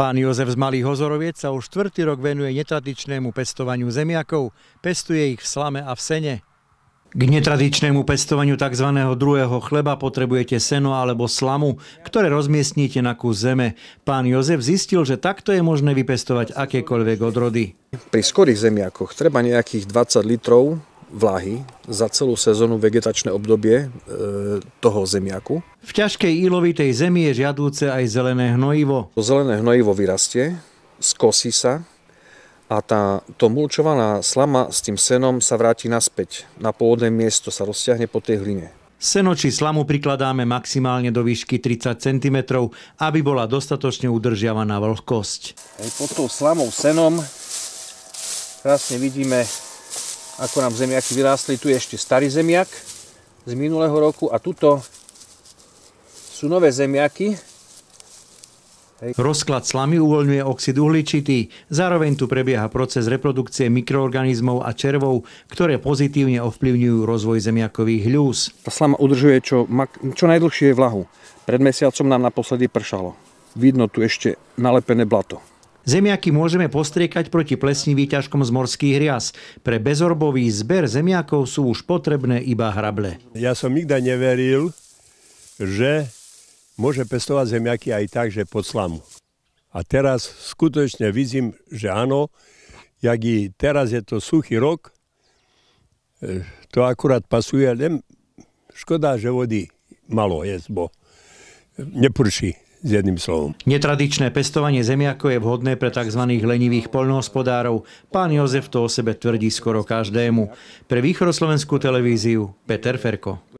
Pán Jozef z Malých Hozoroviec sa už štvrtý rok venuje netradičnému pestovaniu zemiakov, pestuje ich v slame a v sene. K netradičnému pestovaniu tzv. druhého chleba potrebujete seno alebo slamu, ktoré rozmiestníte na kus zeme. Pán Jozef zistil, že takto je možné vypestovať akékoľvek odrody. Pri skorých zemiakoch treba nejakých 20 litrov vlahy za celú sezónu vegetačné obdobie e, toho zemiaku. V ťažkej ilovitej zemi je žiadúce aj zelené hnojivo. To zelené hnojivo vyrastie, skosí sa a tá, to mulčovaná slama s tým senom sa vráti naspäť. Na pôvodné miesto sa rozťahne po tej hline. Seno či slamu prikladáme maximálne do výšky 30 cm, aby bola dostatočne udržiavaná vlhkosť. Aj pod tou slamou senom krásne vidíme ako nám zemiaky vyrástli. Tu je ešte starý zemiak z minulého roku a tuto sú nové zemiaky. Hej. Rozklad slamy uvoľňuje oxid uhličitý. Zároveň tu prebieha proces reprodukcie mikroorganizmov a červov, ktoré pozitívne ovplyvňujú rozvoj zemiakových hľúz. Tá slama udržuje čo, čo najdlhšie vlahu. Pred mesiacom nám naposledy pršalo. Vidno tu ešte nalepené blato. Zemiaky môžeme postriekať proti plesní výťažkom z morských hrias. Pre bezorbový zber zemiakov sú už potrebné iba hrable. Ja som nikda neveril, že môže pestovať zemiaky aj tak, že pod slamu. A teraz skutočne vidím, že áno, jak i teraz je to suchý rok, e, to akurát pasuje, len škoda, že vody malo je, bo neprší s jedným slovom. Netradičné pestovanie zemiakov je vhodné pre tzv. lenivých poľnohospodárov. Pán Jozef to o sebe tvrdí skoro každému. Pre Východoslovenskú televíziu Peter Ferko.